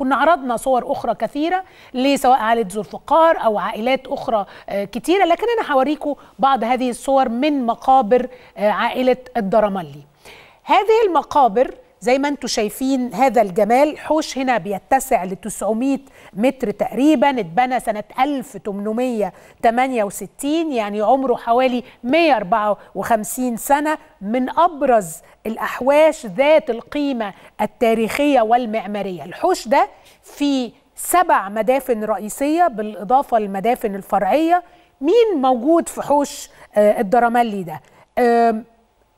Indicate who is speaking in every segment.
Speaker 1: كنا عرضنا صور اخرى كثيره لسواء عائله ذو الفقار او عائلات اخرى آه، كثيره لكن انا هوريكم بعض هذه الصور من مقابر آه، عائله الدرملي هذه المقابر زي ما انتم شايفين هذا الجمال حوش هنا بيتسع ل 900 متر تقريبا اتبنى سنة 1868 يعني عمره حوالي 154 سنة من أبرز الأحواش ذات القيمة التاريخية والمعمارية الحوش ده في سبع مدافن رئيسية بالإضافة للمدافن الفرعية مين موجود في حوش آه، الدراملي ده؟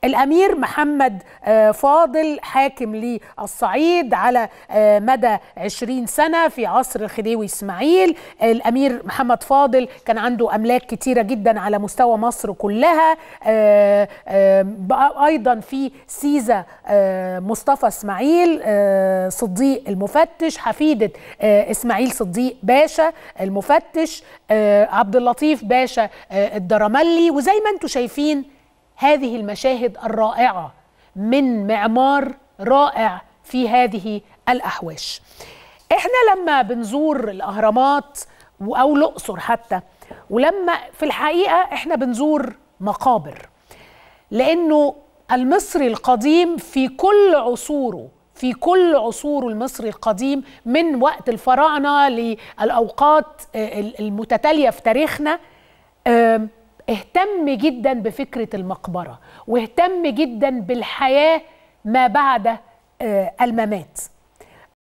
Speaker 1: الأمير محمد آه، فاضل حاكم للصعيد على آه، مدى 20 سنة في عصر الخديوي إسماعيل الأمير محمد فاضل كان عنده أملاك كتيرة جدا على مستوى مصر كلها آه، أيضا في سيزة مصطفى إسماعيل صديق المفتش حفيدة إسماعيل صديق باشا المفتش عبد اللطيف باشا الدراملي وزي ما انتم شايفين هذه المشاهد الرائعه من معمار رائع في هذه الاحواش احنا لما بنزور الاهرامات او الاقصر حتى ولما في الحقيقه احنا بنزور مقابر لانه المصري القديم في كل عصوره في كل عصوره المصري القديم من وقت الفراعنه للاوقات آه، المتتاليه في تاريخنا اهتم جدا بفكرة المقبرة واهتم جدا بالحياة ما بعد آه، الممات